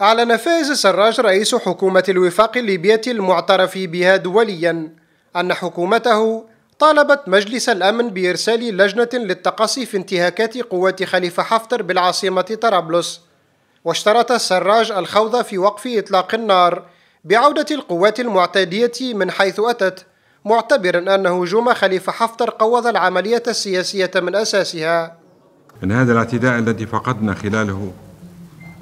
أعلن فايز سراج رئيس حكومة الوفاق الليبية المعترف بها دوليا أن حكومته طالبت مجلس الأمن بإرسال لجنة للتقصي في انتهاكات قوات خليفة حفتر بالعاصمة طرابلس واشترط السراج الخوض في وقف إطلاق النار بعودة القوات المعتدية من حيث أتت معتبرا أن هجوم خليفة حفتر قوض العملية السياسية من أساسها إن هذا الاعتداء الذي فقدنا خلاله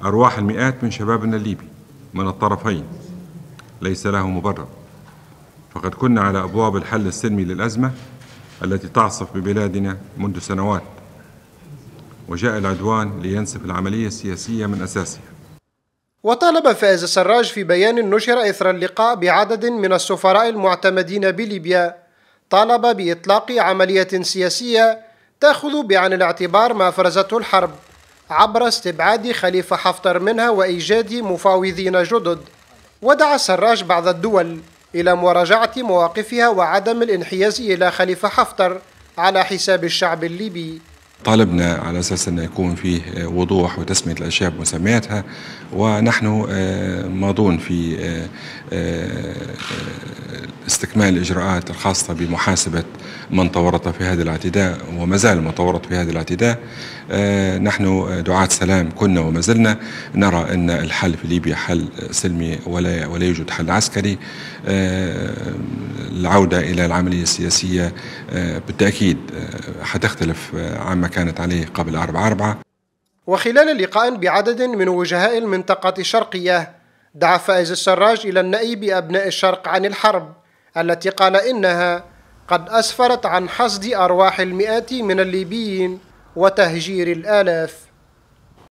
أرواح المئات من شبابنا الليبي من الطرفين ليس له مبرر فقد كنا على أبواب الحل السلمي للأزمة التي تعصف ببلادنا منذ سنوات وجاء العدوان لينسف العملية السياسية من أساسها وطالب فائز السراج في بيان نشر إثر اللقاء بعدد من السفراء المعتمدين بليبيا طالب بإطلاق عملية سياسية تأخذ بعين الاعتبار ما فرزته الحرب عبر استبعاد خليفة حفتر منها وإيجاد مفاوضين جدد ودعا السراج بعض الدول إلى مراجعة مواقفها وعدم الانحياز إلى خليفة حفتر على حساب الشعب الليبي طالبنا على اساس انه يكون فيه آه، وضوح وتسميه الاشياء بمسمياتها ونحن آه، ماضون في آه، استكمال الاجراءات الخاصه بمحاسبه من تورط في هذا الاعتداء وما زال من تورط في هذا الاعتداء نحن دعاة سلام كنا وما زلنا نرى ان الحل في ليبيا حل سلمي ولا ولا يوجد حل عسكري العوده الى العمليه السياسيه بالتاكيد حتختلف عما كانت عليه قبل أربعة أربعة وخلال لقاء بعدد من وجهاء المنطقة الشرقية دعا فائز السراج إلى النأي بأبناء الشرق عن الحرب التي قال إنها قد أسفرت عن حصد أرواح المئات من الليبيين وتهجير الآلاف